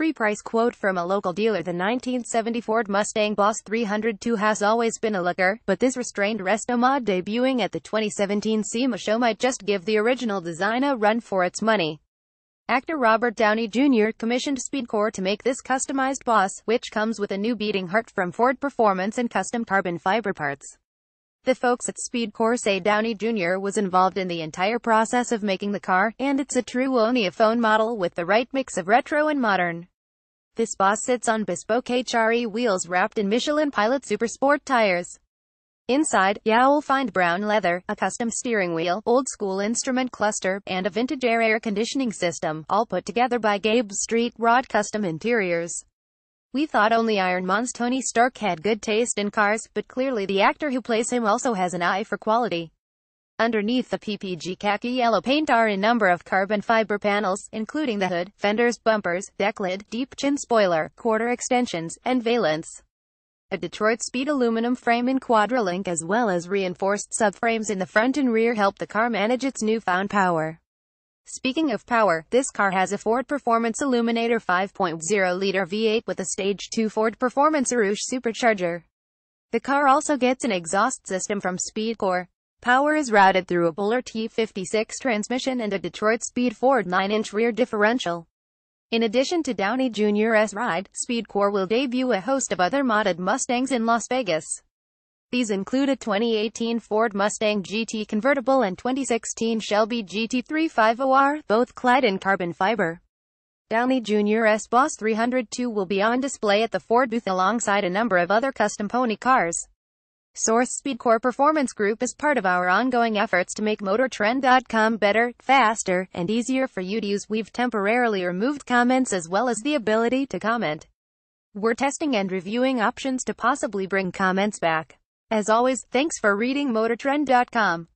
free price quote from a local dealer the 1970 Ford Mustang Boss 302 has always been a looker, but this restrained resto mod debuting at the 2017 SEMA show might just give the original design a run for its money. Actor Robert Downey Jr. commissioned Speedcore to make this customized Boss, which comes with a new beating heart from Ford Performance and custom carbon fiber parts. The folks at Speedcore say Downey Jr. was involved in the entire process of making the car, and it's a true oniaphone model with the right mix of retro and modern. This boss sits on bespoke HRE wheels wrapped in Michelin Pilot Supersport tires. Inside, you'll find brown leather, a custom steering wheel, old-school instrument cluster, and a vintage air air conditioning system, all put together by Gabe Street Rod Custom Interiors. We thought only Iron Man's Tony Stark had good taste in cars, but clearly the actor who plays him also has an eye for quality. Underneath the PPG khaki yellow paint are a number of carbon fiber panels, including the hood, fenders, bumpers, deck lid, deep chin spoiler, quarter extensions, and valence. A Detroit Speed aluminum frame in quadrilink as well as reinforced subframes in the front and rear help the car manage its newfound power. Speaking of power, this car has a Ford Performance Illuminator 5.0-liter V8 with a Stage 2 Ford Performance Arouche supercharger. The car also gets an exhaust system from Speedcore. Power is routed through a Buller T56 transmission and a Detroit Speed Ford 9-inch rear differential. In addition to Downey Jr.'s ride, Speedcore will debut a host of other modded Mustangs in Las Vegas. These include a 2018 Ford Mustang GT convertible and 2016 Shelby GT350R, both clad in carbon fiber. Downey Jr.'s Boss 302 will be on display at the Ford booth alongside a number of other custom pony cars. Source Speedcore Performance Group is part of our ongoing efforts to make MotorTrend.com better, faster, and easier for you to use. We've temporarily removed comments as well as the ability to comment. We're testing and reviewing options to possibly bring comments back. As always, thanks for reading MotorTrend.com.